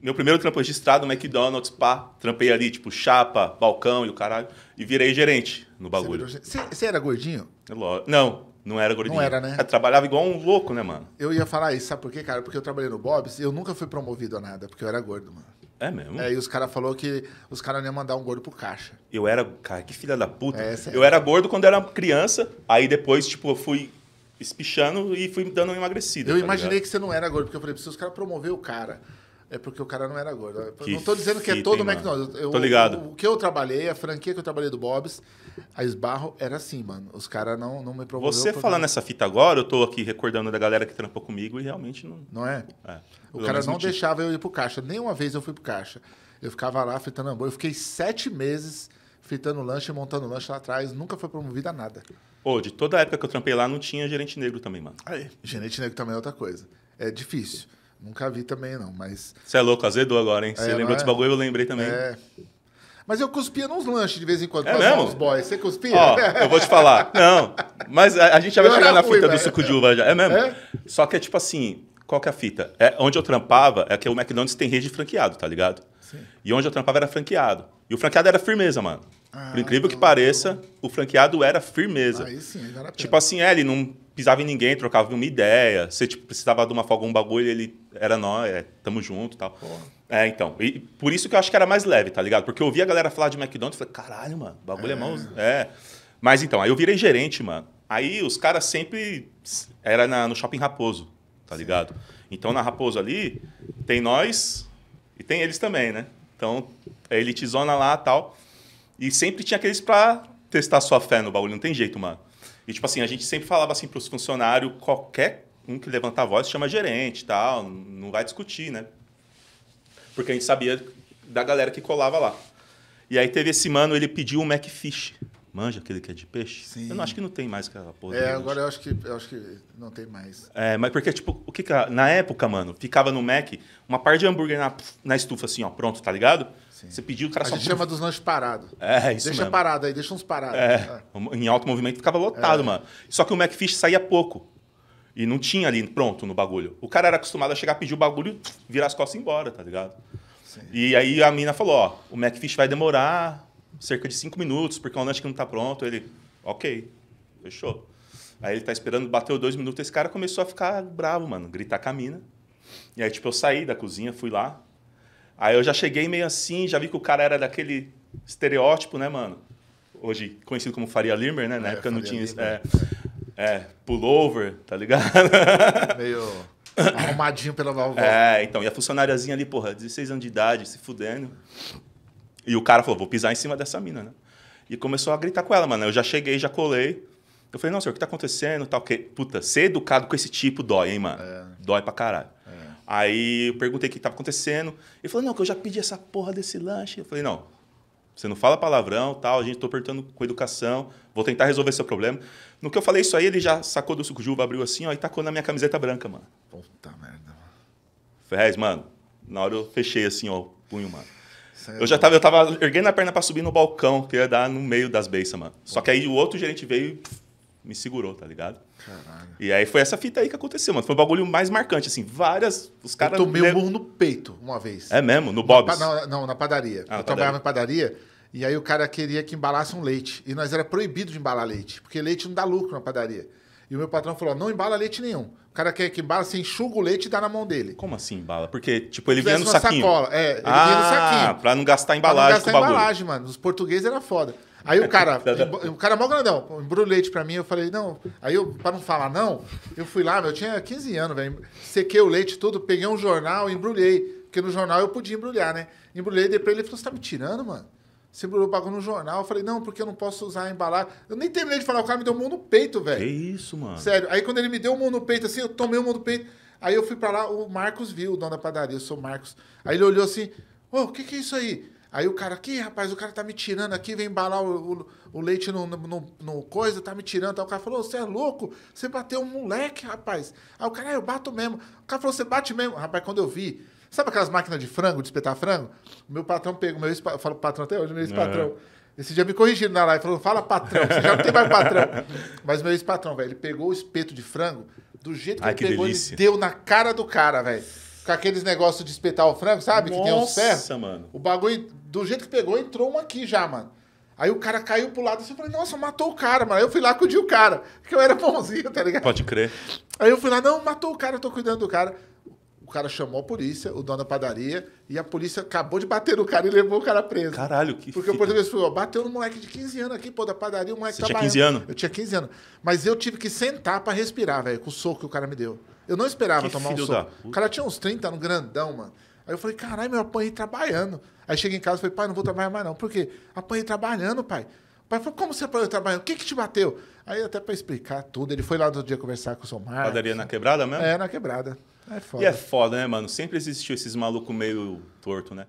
Meu primeiro trampo registrado, McDonald's, pá. Trampei ali, tipo, chapa, balcão e o caralho. E virei gerente no bagulho. Você, era gordinho? É não, não era gordinho. Não era, né? Eu trabalhava igual um louco, né, mano? Eu ia falar isso, sabe por quê, cara? Porque eu trabalhei no Bob's e eu nunca fui promovido a nada, porque eu era gordo, mano. É mesmo? É, e os caras falaram que os caras iam mandar um gordo pro caixa. Eu era, cara, que filha da puta. É, eu era gordo quando era criança, aí depois, tipo, eu fui espichando e fui dando uma emagrecida. Eu tá imaginei ligado? que você não era gordo, porque eu falei, se os caras promover o cara é porque o cara não era gordo. Que não estou dizendo que é todo o McDonald's. Eu, tô ligado. O, o, que eu trabalhei, a franquia que eu trabalhei do Bob's, a Esbarro, era assim, mano. Os caras não, não me promoveram. Você falando nessa fita agora, eu estou aqui recordando da galera que trampou comigo e realmente não... Não é? é o cara não motivo. deixava eu ir pro caixa. Nenhuma vez eu fui pro caixa. Eu ficava lá fritando hambúrguer. Eu fiquei sete meses fritando lanche, montando lanche lá atrás. Nunca foi promovido a nada. Pô, de toda a época que eu trampei lá, não tinha gerente negro também, mano. Aí, gerente negro também é outra coisa. É difícil. Nunca vi também, não, mas. Você é louco, azedou agora, hein? Você é, lembrou é? desse bagulho, eu lembrei também. É. Mas eu cuspia nos lanches de vez em quando. É mesmo? Os boys. Você cuspia? Ó, eu vou te falar. Não, mas a, a gente já vai eu chegar na fui, fita velho. do suco de uva já. É mesmo? É? Só que é tipo assim, qual que é a fita? É, onde eu trampava é que o McDonald's tem rede de franqueado, tá ligado? Sim. E onde eu trampava era franqueado. E o franqueado era firmeza, mano. Ah, Por incrível que pareça, o franqueado era firmeza. Aí sim, era Tipo assim, é, ele não pisava em ninguém, trocava uma ideia. Se tipo, precisava de uma folga, um bagulho, ele era nós, é, tamo junto e tal. Porra. É, então. E por isso que eu acho que era mais leve, tá ligado? Porque eu ouvia a galera falar de McDonald's e falei, caralho, mano, bagulho é, é É. Mas então, aí eu virei gerente, mano. Aí os caras sempre. Era na, no shopping Raposo, tá Sim. ligado? Então na Raposo ali, tem nós e tem eles também, né? Então, é elitezona lá e tal. E sempre tinha aqueles pra testar sua fé no bagulho, não tem jeito, mano. E, tipo assim, a gente sempre falava assim para os funcionários, qualquer um que levantar a voz chama gerente tal, não vai discutir, né? Porque a gente sabia da galera que colava lá. E aí teve esse mano, ele pediu um Macfish. Manja, aquele que é de peixe? Sim. Eu não, acho que não tem mais aquela porra. É, agora eu acho, que, eu acho que não tem mais. É, mas porque, tipo, o que, que Na época, mano, ficava no Mac uma par de hambúrguer na, na estufa, assim, ó, pronto, tá ligado? Você pediu, o cara a só... A gente chama dos lanches parados. É, isso Deixa mesmo. parado aí, deixa uns parados. É, é. Em alto movimento ficava lotado, é. mano. Só que o McFish saía pouco. E não tinha ali pronto no bagulho. O cara era acostumado a chegar, pedir o bagulho, virar as costas e ir embora, tá ligado? Sim. E aí a mina falou, ó, o McFish vai demorar cerca de cinco minutos, porque é um lanche que não tá pronto. Ele, ok, fechou. Aí ele tá esperando, bateu dois minutos, esse cara começou a ficar bravo, mano, gritar com a mina. E aí, tipo, eu saí da cozinha, fui lá, Aí eu já cheguei meio assim, já vi que o cara era daquele estereótipo, né, mano? Hoje conhecido como Faria Limer, né? Na é, época Faria não tinha. É, é, pullover, tá ligado? Meio arrumadinho pela valvola. É, então. E a funcionáriazinha ali, porra, 16 anos de idade, se fudendo. E o cara falou, vou pisar em cima dessa mina, né? E começou a gritar com ela, mano. Eu já cheguei, já colei. Eu falei, não, senhor, o que tá acontecendo? Tal, que... Puta, ser educado com esse tipo dói, hein, mano? É. Dói pra caralho. Aí eu perguntei o que estava acontecendo. Ele falou, não, que eu já pedi essa porra desse lanche. Eu falei, não, você não fala palavrão, tal, a gente estou perguntando com educação, vou tentar resolver seu problema. No que eu falei isso aí, ele já sacou do suco de uva, abriu assim, ó, e tacou na minha camiseta branca, mano. Puta merda, mano. Ferrez, mano, na hora eu fechei assim, ó, o punho, mano. É eu já tava, eu tava erguendo a perna para subir no balcão, que ia dar no meio das beiças, mano. Só que aí o outro gerente veio e me segurou, tá ligado? Caralho. E aí foi essa fita aí que aconteceu, mano. Foi um bagulho mais marcante, assim. Várias. Os caras. Eu tomei um burro no peito uma vez. É mesmo? No Bob's? Na, não, na padaria. Ah, eu padaria. trabalhava na padaria. E aí o cara queria que embalasse um leite. E nós era proibido de embalar leite, porque leite não dá lucro na padaria. E o meu patrão falou: não embala leite nenhum. O cara quer que embala, você enxuga o leite e dá na mão dele. Como assim embala? Porque, tipo, ele vinha no saquinho. Sacola. É, ele ah, vinha no ah, saquinho. Pra não gastar embalagem pra não gastar com bagulho. embalagem, mano. Os portugueses era foda. Aí o cara, tá o cara é mal grandão, o leite pra mim, eu falei, não. Aí eu, pra não falar não, eu fui lá, eu tinha 15 anos, velho. Sequei o leite tudo, peguei um jornal, embrulhei. Porque no jornal eu podia embrulhar, né? Embrulhei, depois ele, ele falou, você tá me tirando, mano? Você embrulhou o bagulho no jornal. Eu falei, não, porque eu não posso usar a embalagem. Eu nem terminei de falar, o cara me deu um mão no peito, velho. Que isso, mano. Sério. Aí quando ele me deu um mão no peito, assim, eu tomei um mão no peito. Aí eu fui pra lá, o Marcos viu, o dono da padaria, eu sou o Marcos. Aí ele olhou assim, ô, oh, o que que é isso aí? Aí o cara, aqui, rapaz, o cara tá me tirando aqui, vem embalar o, o, o leite no, no, no, coisa, tá me tirando. Aí o cara falou, você é louco? Você bateu um moleque, rapaz. Aí o cara, é, eu bato mesmo. O cara falou, você bate mesmo. Rapaz, quando eu vi, sabe aquelas máquinas de frango, de espetar frango? O meu patrão pegou, meu ex-patrão, falo patrão até hoje, meu ex-patrão. É. Esse dia me corrigiram na live, falou, fala patrão, você já não tem mais patrão. Mas meu ex-patrão, velho, ele pegou o espeto de frango, do jeito que Ai, ele que pegou, delícia. ele deu na cara do cara, velho com aqueles negócios de espetar o frango, sabe? Nossa, que tem ferro. Nossa, mano. O bagulho, do jeito que pegou, entrou um aqui já, mano. Aí o cara caiu pro lado assim, eu falei, nossa, matou o cara, mano. Aí eu fui lá acudir o cara, porque eu era bonzinho, tá ligado? Pode crer. Aí eu fui lá, não, matou o cara, eu tô cuidando do cara. O cara chamou a polícia, o dono da padaria, e a polícia acabou de bater no cara e levou o cara preso. Caralho, que Porque fita. o português falou, bateu no moleque de 15 anos aqui, pô, da padaria, o moleque Você tá tinha 15 anos? Eu tinha 15 anos. Mas eu tive que sentar para respirar, velho, com o soco que o cara me deu. Eu não esperava que tomar um soco. O cara tinha uns 30 no um grandão, mano. Aí eu falei, caralho, meu, apanhei trabalhando. Aí cheguei em casa e falei, pai, não vou trabalhar mais não. Por quê? Apanhei trabalhando, pai. O pai falou, como você apanhou trabalhando? O que que te bateu? Aí até para explicar tudo, ele foi lá outro dia conversar com o seu Marcos. Padaria na quebrada mesmo? É, na quebrada. É foda. E é foda, né, mano? Sempre existiu esses malucos meio torto, né?